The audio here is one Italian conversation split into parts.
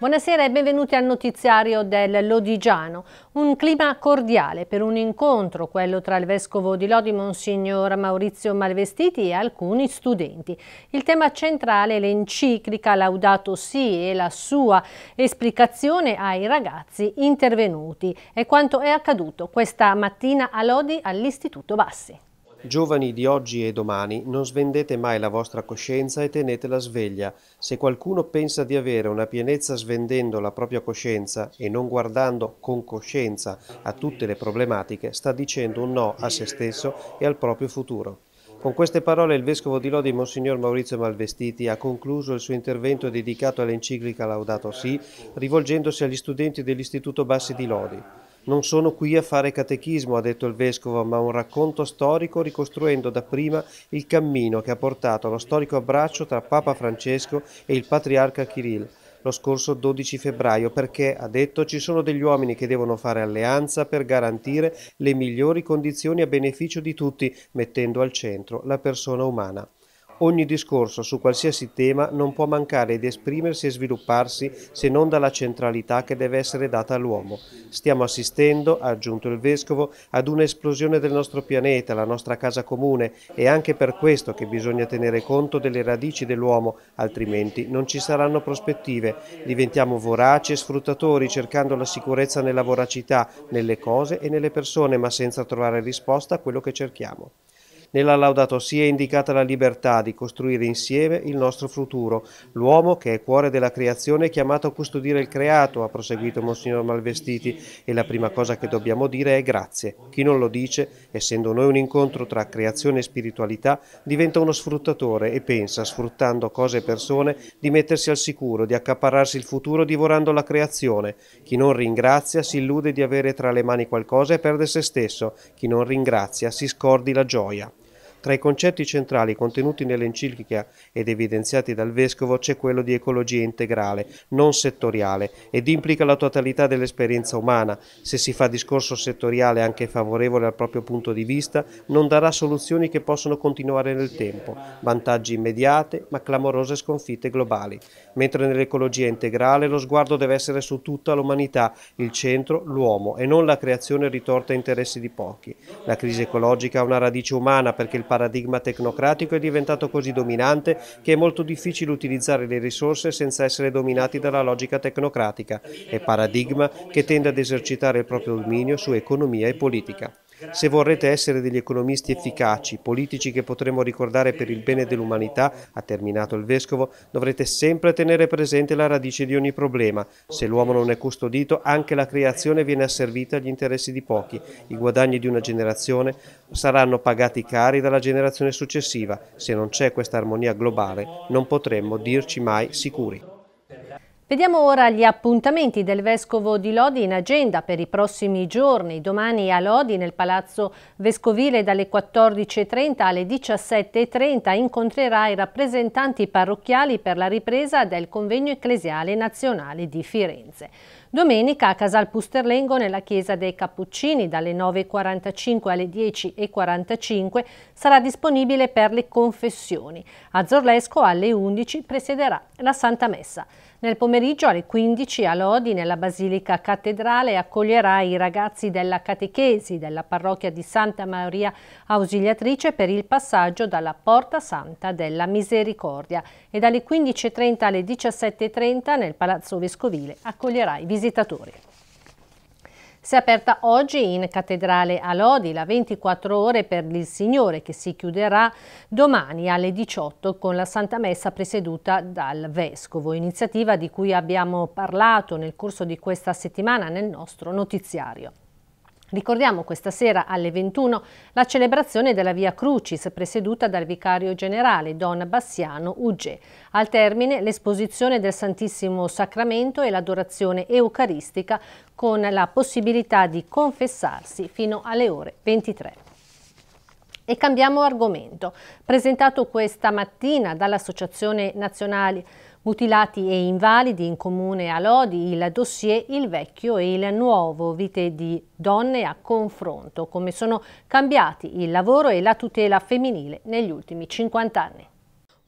Buonasera e benvenuti al notiziario del Lodigiano. Un clima cordiale per un incontro, quello tra il vescovo di Lodi, Monsignor Maurizio Malvestiti e alcuni studenti. Il tema centrale è l'enciclica Laudato Si e la sua esplicazione ai ragazzi intervenuti. È quanto è accaduto questa mattina a Lodi all'Istituto Bassi. Giovani di oggi e domani, non svendete mai la vostra coscienza e tenetela sveglia. Se qualcuno pensa di avere una pienezza svendendo la propria coscienza e non guardando con coscienza a tutte le problematiche, sta dicendo un no a se stesso e al proprio futuro. Con queste parole il Vescovo di Lodi, Monsignor Maurizio Malvestiti, ha concluso il suo intervento dedicato all'enciclica Laudato Si, rivolgendosi agli studenti dell'Istituto Bassi di Lodi. Non sono qui a fare catechismo, ha detto il vescovo, ma un racconto storico ricostruendo dapprima il cammino che ha portato allo storico abbraccio tra Papa Francesco e il patriarca Kirill lo scorso 12 febbraio perché, ha detto, ci sono degli uomini che devono fare alleanza per garantire le migliori condizioni a beneficio di tutti, mettendo al centro la persona umana. Ogni discorso su qualsiasi tema non può mancare di esprimersi e svilupparsi se non dalla centralità che deve essere data all'uomo. Stiamo assistendo, ha aggiunto il Vescovo, ad un'esplosione del nostro pianeta, la nostra casa comune, è anche per questo che bisogna tenere conto delle radici dell'uomo, altrimenti non ci saranno prospettive. Diventiamo voraci e sfruttatori cercando la sicurezza nella voracità, nelle cose e nelle persone, ma senza trovare risposta a quello che cerchiamo. Nella Laudato Si è indicata la libertà di costruire insieme il nostro futuro. L'uomo, che è cuore della creazione, è chiamato a custodire il creato, ha proseguito Monsignor Malvestiti, e la prima cosa che dobbiamo dire è grazie. Chi non lo dice, essendo noi un incontro tra creazione e spiritualità, diventa uno sfruttatore e pensa, sfruttando cose e persone, di mettersi al sicuro, di accaparrarsi il futuro divorando la creazione. Chi non ringrazia si illude di avere tra le mani qualcosa e perde se stesso. Chi non ringrazia si scordi la gioia. Tra i concetti centrali contenuti nell'enciclica ed evidenziati dal Vescovo c'è quello di ecologia integrale, non settoriale, ed implica la totalità dell'esperienza umana. Se si fa discorso settoriale anche favorevole al proprio punto di vista, non darà soluzioni che possono continuare nel tempo, vantaggi immediate ma clamorose sconfitte globali. Mentre nell'ecologia integrale lo sguardo deve essere su tutta l'umanità, il centro, l'uomo, e non la creazione ritorta a interessi di pochi. La crisi ecologica ha una radice umana perché il paradigma tecnocratico è diventato così dominante che è molto difficile utilizzare le risorse senza essere dominati dalla logica tecnocratica e paradigma che tende ad esercitare il proprio dominio su economia e politica. Se vorrete essere degli economisti efficaci, politici che potremo ricordare per il bene dell'umanità, ha terminato il Vescovo, dovrete sempre tenere presente la radice di ogni problema. Se l'uomo non è custodito, anche la creazione viene asservita agli interessi di pochi. I guadagni di una generazione saranno pagati cari dalla generazione successiva. Se non c'è questa armonia globale, non potremmo dirci mai sicuri. Vediamo ora gli appuntamenti del Vescovo di Lodi in agenda per i prossimi giorni. Domani a Lodi nel Palazzo Vescovile dalle 14.30 alle 17.30 incontrerà i rappresentanti parrocchiali per la ripresa del Convegno Ecclesiale Nazionale di Firenze. Domenica a Casal Pusterlengo nella chiesa dei Cappuccini dalle 9.45 alle 10.45 sarà disponibile per le confessioni. A Zorlesco alle 11 presiederà la Santa Messa. Nel pomeriggio alle 15 a Lodi nella Basilica Cattedrale accoglierà i ragazzi della Catechesi della parrocchia di Santa Maria Ausiliatrice per il passaggio dalla Porta Santa della Misericordia e dalle 15.30 alle 17.30 nel Palazzo Vescovile accoglierà i visitatori visitatori. Si è aperta oggi in Cattedrale a Lodi la 24 ore per il Signore che si chiuderà domani alle 18 con la Santa Messa presieduta dal Vescovo, iniziativa di cui abbiamo parlato nel corso di questa settimana nel nostro notiziario. Ricordiamo questa sera alle 21 la celebrazione della Via Crucis presieduta dal vicario generale Don Bassiano Uge. Al termine l'esposizione del Santissimo Sacramento e l'adorazione eucaristica con la possibilità di confessarsi fino alle ore 23. E cambiamo argomento. Presentato questa mattina dall'Associazione Nazionale Mutilati e invalidi in comune a Lodi, il dossier Il vecchio e il nuovo, vite di donne a confronto, come sono cambiati il lavoro e la tutela femminile negli ultimi 50 anni.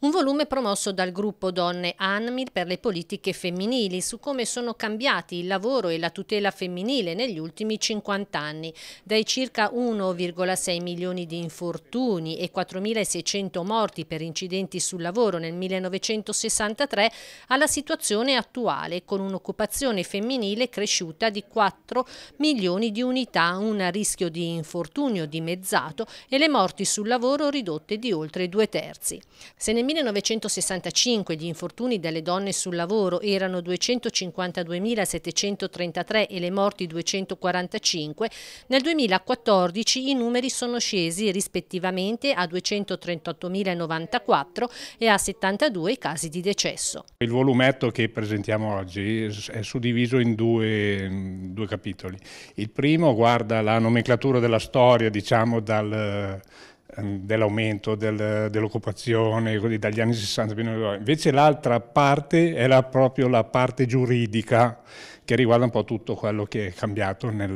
Un volume promosso dal gruppo Donne ANMIR per le politiche femminili su come sono cambiati il lavoro e la tutela femminile negli ultimi 50 anni, dai circa 1,6 milioni di infortuni e 4.600 morti per incidenti sul lavoro nel 1963 alla situazione attuale con un'occupazione femminile cresciuta di 4 milioni di unità, un rischio di infortunio dimezzato e le morti sul lavoro ridotte di oltre due terzi. Se nel 1965 gli infortuni delle donne sul lavoro erano 252.733 e le morti 245, nel 2014 i numeri sono scesi rispettivamente a 238.094 e a 72 i casi di decesso. Il volumetto che presentiamo oggi è suddiviso in due, due capitoli. Il primo guarda la nomenclatura della storia, diciamo, dal Ehm, dell'aumento del, dell'occupazione dagli anni 60 invece l'altra parte era proprio la parte giuridica che riguarda un po' tutto quello che è cambiato nel,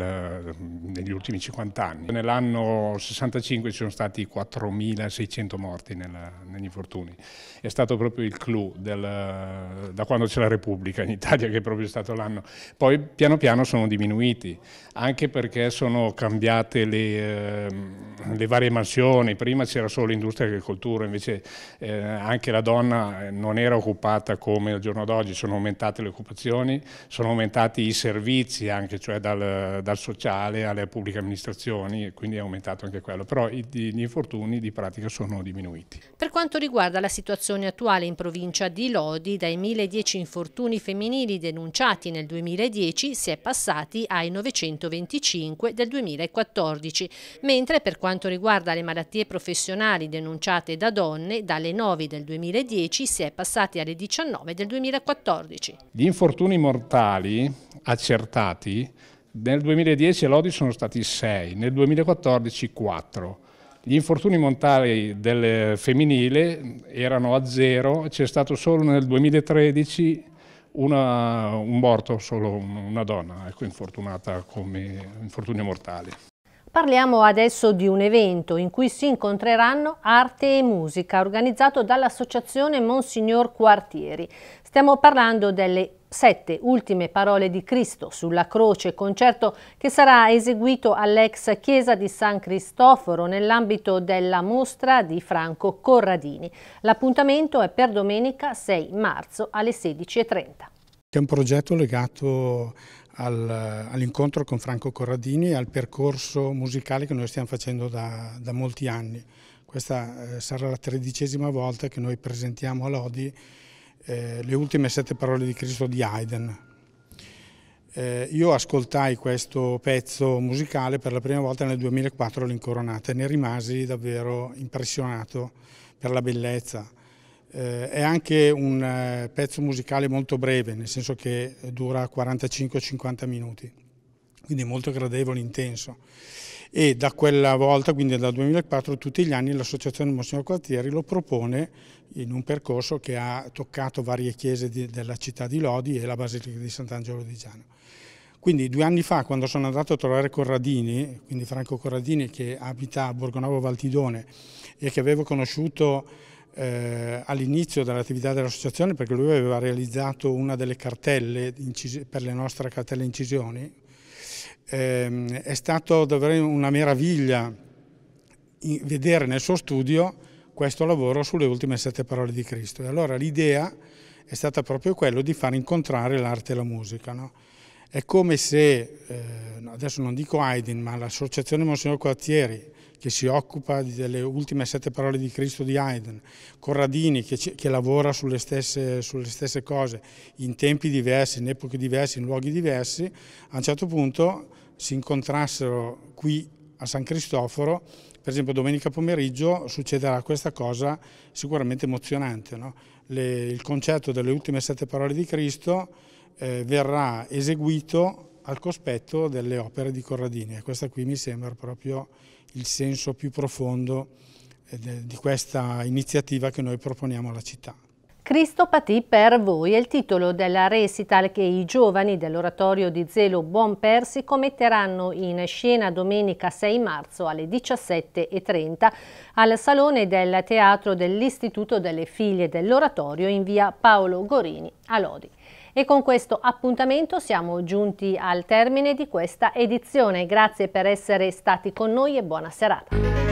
negli ultimi 50 anni. Nell'anno 65 ci sono stati 4.600 morti nella, negli infortuni. È stato proprio il clou del, da quando c'è la Repubblica in Italia, che è proprio stato l'anno. Poi piano piano sono diminuiti, anche perché sono cambiate le, ehm, le varie mansioni. Prima c'era solo industria e agricoltura, invece eh, anche la donna non era occupata come al giorno d'oggi, sono aumentate le occupazioni, sono aumentate aumentati i servizi anche, cioè dal, dal sociale alle pubbliche amministrazioni, quindi è aumentato anche quello, però gli infortuni di pratica sono diminuiti. Per quanto riguarda la situazione attuale in provincia di Lodi, dai 1010 infortuni femminili denunciati nel 2010 si è passati ai 925 del 2014, mentre per quanto riguarda le malattie professionali denunciate da donne, dalle 9 del 2010 si è passati alle 19 del 2014. Gli infortuni mortali accertati, nel 2010 e lodi sono stati 6, nel 2014 4. Gli infortuni montali del femminile erano a zero, c'è stato solo nel 2013 una, un morto, solo una donna, ecco, infortunata come infortunio mortale. Parliamo adesso di un evento in cui si incontreranno arte e musica, organizzato dall'associazione Monsignor Quartieri. Stiamo parlando delle Sette ultime parole di Cristo sulla croce, concerto che sarà eseguito all'ex chiesa di San Cristoforo nell'ambito della mostra di Franco Corradini. L'appuntamento è per domenica 6 marzo alle 16.30. È un progetto legato all'incontro con Franco Corradini e al percorso musicale che noi stiamo facendo da, da molti anni. Questa eh, sarà la tredicesima volta che noi presentiamo a Lodi eh, le ultime sette parole di Cristo di Haydn. Eh, io ascoltai questo pezzo musicale per la prima volta nel 2004 all'Incoronata e ne rimasi davvero impressionato per la bellezza. Eh, è anche un eh, pezzo musicale molto breve, nel senso che dura 45-50 minuti, quindi molto gradevole, intenso e da quella volta, quindi dal 2004, tutti gli anni l'associazione Monsignor Quartieri lo propone in un percorso che ha toccato varie chiese di, della città di Lodi e la Basilica di Sant'Angelo di Giano. Quindi due anni fa, quando sono andato a trovare Corradini, quindi Franco Corradini che abita a Borgonovo Valtidone e che avevo conosciuto eh, all'inizio dell'attività dell'associazione perché lui aveva realizzato una delle cartelle per le nostre cartelle incisioni, eh, è stato davvero una meraviglia vedere nel suo studio questo lavoro sulle ultime sette parole di Cristo. E allora l'idea è stata proprio quella di far incontrare l'arte e la musica. No? È come se, eh, adesso non dico Haydn, ma l'associazione Monsignor Quartieri, che si occupa delle ultime sette parole di Cristo di Haydn, Corradini che, che lavora sulle stesse, sulle stesse cose in tempi diversi, in epoche diverse, in luoghi diversi, a un certo punto si incontrassero qui a San Cristoforo, per esempio domenica pomeriggio succederà questa cosa sicuramente emozionante. No? Le, il concetto delle ultime sette parole di Cristo eh, verrà eseguito al cospetto delle opere di Corradini e questa qui mi sembra proprio il senso più profondo eh, di questa iniziativa che noi proponiamo alla città. Cristo patì per voi è il titolo della recital che i giovani dell'oratorio di Zelo Buon Buonpersico metteranno in scena domenica 6 marzo alle 17.30 al Salone del Teatro dell'Istituto delle Figlie dell'Oratorio in via Paolo Gorini a Lodi. E con questo appuntamento siamo giunti al termine di questa edizione. Grazie per essere stati con noi e buona serata.